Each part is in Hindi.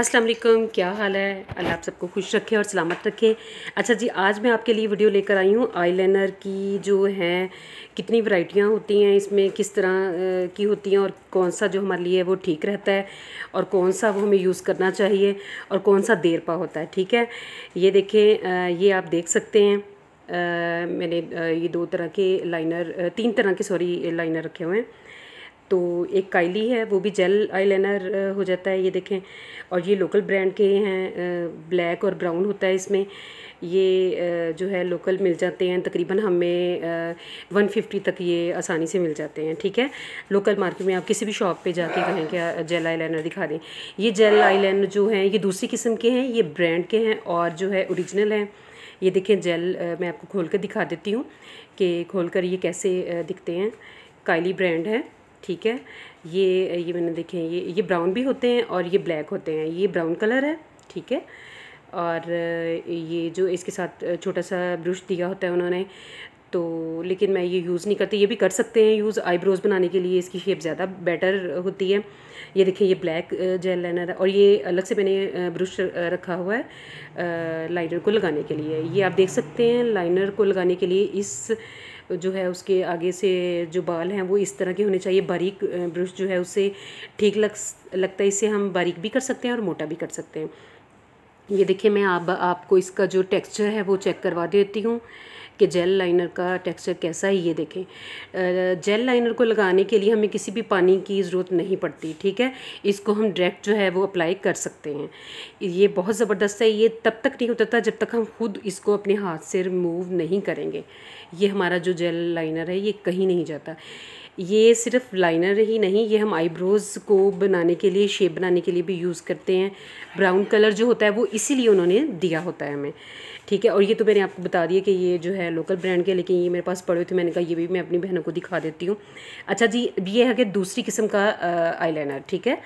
अस्सलाम वालेकुम क्या हाल है अल्लाह आप सबको खुश रखे और सलामत रखे अच्छा जी आज मैं आपके लिए वीडियो लेकर आई हूँ आईलाइनर की जो है कितनी वैरायटियाँ होती हैं इसमें किस तरह की होती हैं और कौन सा जो हमारे लिए वो ठीक रहता है और कौन सा वो हमें यूज़ करना चाहिए और कौन सा देर पा होता है ठीक है ये देखें ये आप देख सकते हैं मैंने ये दो तरह के लाइनर तीन तरह के सॉरी लाइनर रखे हुए हैं तो एक काइली है वो भी जेल आई हो जाता है ये देखें और ये लोकल ब्रांड के हैं ब्लैक और ब्राउन होता है इसमें ये जो है लोकल मिल जाते हैं तकरीबन हमें वन फिफ्टी तक ये आसानी से मिल जाते हैं ठीक है लोकल मार्केट में आप किसी भी शॉप पे जाके कहें कि जेल आईलाइनर दिखा दें ये जेल आईलाइनर जो हैं ये दूसरी किस्म के हैं ये ब्रांड के हैं और जो है ओरिजिनल हैं ये देखें जेल मैं आपको खोल कर दिखा देती हूँ कि खोल कर ये कैसे दिखते हैं काइली ब्रांड है ठीक है ये ये मैंने देखे हैं ये ये ब्राउन भी होते हैं और ये ब्लैक होते हैं ये ब्राउन कलर है ठीक है और ये जो इसके साथ छोटा सा ब्रश दिया होता है उन्होंने तो लेकिन मैं ये यूज़ नहीं करती ये भी कर सकते हैं यूज़ आईब्रोज़ बनाने के लिए इसकी शेप ज़्यादा बेटर होती है ये देखिए ये ब्लैक जेल लाइनर है और ये अलग से मैंने ब्रश रखा हुआ है लाइनर को लगाने के लिए ये आप देख सकते हैं लाइनर को लगाने के लिए इस जो है उसके आगे से जो बाल हैं वो इस तरह के होने चाहिए बारीक ब्रश जो है उससे ठीक लग लगता है इसे हम बारीक भी कर सकते हैं और मोटा भी कर सकते हैं ये देखिए मैं आप आपको इसका जो टेक्सचर है वो चेक करवा देती हूँ कि जेल लाइनर का टेक्सचर कैसा है ये देखें जेल लाइनर को लगाने के लिए हमें किसी भी पानी की ज़रूरत नहीं पड़ती ठीक है इसको हम डायरेक्ट जो है वो अप्लाई कर सकते हैं ये बहुत ज़बरदस्त है ये तब तक नहीं उतरता जब तक हम खुद इसको अपने हाथ से रिमूव नहीं करेंगे ये हमारा जो जेल लाइनर है ये कहीं नहीं जाता ये सिर्फ लाइनर ही नहीं ये हम आईब्रोज़ को बनाने के लिए शेप बनाने के लिए भी यूज़ करते हैं ब्राउन कलर जो होता है वो इसीलिए उन्होंने दिया होता है हमें ठीक है और ये तो मैंने आपको बता दिया कि ये जो है लोकल ब्रांड के लेकिन ये मेरे पास पड़े हुए थे मैंने कहा ये भी मैं अपनी बहनों को दिखा देती हूँ अच्छा जी ये है कि दूसरी किस्म का आई ठीक है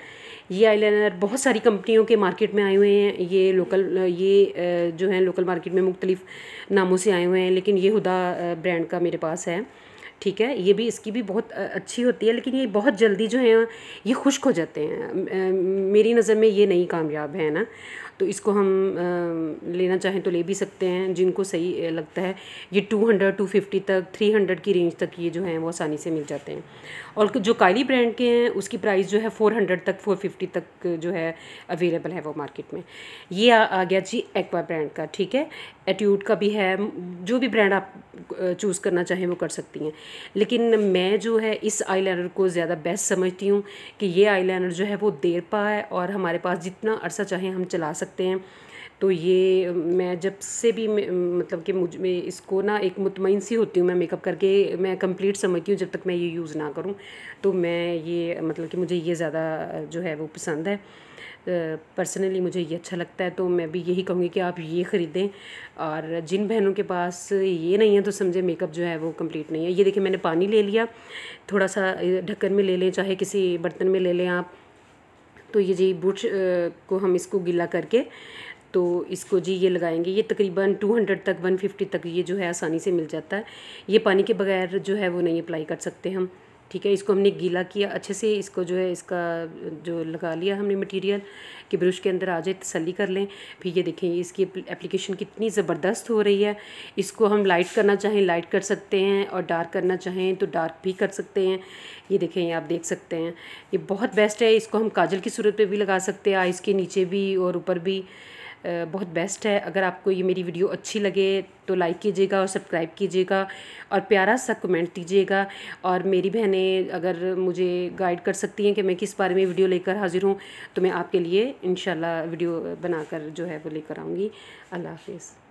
ये लाइनर बहुत सारी कंपनियों के मार्केट में आए हुए हैं ये लोकल ये जो है लोकल मार्केट में मुख्तलिफ नामों से आए हुए हैं लेकिन ये हुदा ब्रांड का मेरे पास है ठीक है ये भी इसकी भी बहुत अच्छी होती है लेकिन ये बहुत जल्दी जो है ये खुश्क हो जाते हैं मेरी नज़र में ये नहीं कामयाब है ना तो इसको हम लेना चाहें तो ले भी सकते हैं जिनको सही लगता है ये टू टू फिफ्टी तक थ्री हंड्रेड की रेंज तक ये जो हैं वो आसानी से मिल जाते हैं और जो काली ब्रांड के हैं उसकी प्राइस जो है फ़ोर हंड्रेड तक फ़ोर फिफ्टी तक जो है अवेलेबल है वो मार्केट में ये आ, आ गया जी एक्वा ब्रांड का ठीक है एट्यूड का भी है जो भी ब्रांड आप चूज़ करना चाहें वो कर सकती हैं लेकिन मैं जो है इस आईलाइनर को ज़्यादा बेस्ट समझती हूँ कि ये आईलाइनर जो है वो देर पा है और हमारे पास जितना अरसा चाहें हम चला सकते हैं तो ये मैं जब से भी मतलब कि मुझ में इसको ना एक मुतमिन सी होती हूँ मैं मेकअप करके मैं कंप्लीट समझती हूँ जब तक मैं ये यूज़ ना करूँ तो मैं ये मतलब कि मुझे ये ज़्यादा जो है वो पसंद है पर्सनली मुझे ये अच्छा लगता है तो मैं भी यही कहूँगी कि आप ये ख़रीदें और जिन बहनों के पास ये नहीं है तो समझे मेकअप जो है वो कंप्लीट नहीं है ये देखिए मैंने पानी ले लिया थोड़ा सा ढक्कन में ले लें चाहे किसी बर्तन में ले लें आप तो ये जी बुट को हम इसको गीला करके तो इसको जी ये लगाएंगे ये तकरीबन 200 तक 150 तक ये जो है आसानी से मिल जाता है ये पानी के बगैर जो है वो नहीं अप्लाई कर सकते हम ठीक है इसको हमने गीला किया अच्छे से इसको जो है इसका जो लगा लिया हमने मटेरियल कि ब्रश के अंदर आ जाए तसली कर लें फिर ये देखें इसकी एप्लीकेशन कितनी ज़बरदस्त हो रही है इसको हम लाइट करना चाहें लाइट कर सकते हैं और डार्क करना चाहें तो डार्क भी कर सकते हैं ये देखें आप देख सकते हैं ये बहुत बेस्ट है इसको हम काजल की सूरत पर भी लगा सकते हैं आइस के नीचे भी और ऊपर भी बहुत बेस्ट है अगर आपको ये मेरी वीडियो अच्छी लगे तो लाइक कीजिएगा और सब्सक्राइब कीजिएगा और प्यारा सा कमेंट दीजिएगा और मेरी बहनें अगर मुझे गाइड कर सकती हैं कि मैं किस बारे में वीडियो लेकर हाज़िर हूँ तो मैं आपके लिए इन वीडियो बनाकर जो है वो लेकर आऊँगी अल्लाह हाफिज़